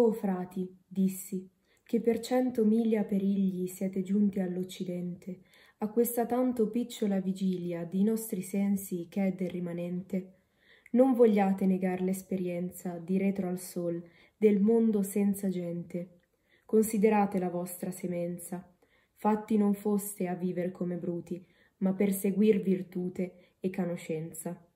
O frati, dissi, che per cento miglia perigli siete giunti all'Occidente, a questa tanto picciola vigilia di nostri sensi che è del rimanente. Non vogliate negar l'esperienza di retro al sol del mondo senza gente. Considerate la vostra semenza. Fatti non foste a viver come bruti, ma per seguir virtute e canoscenza.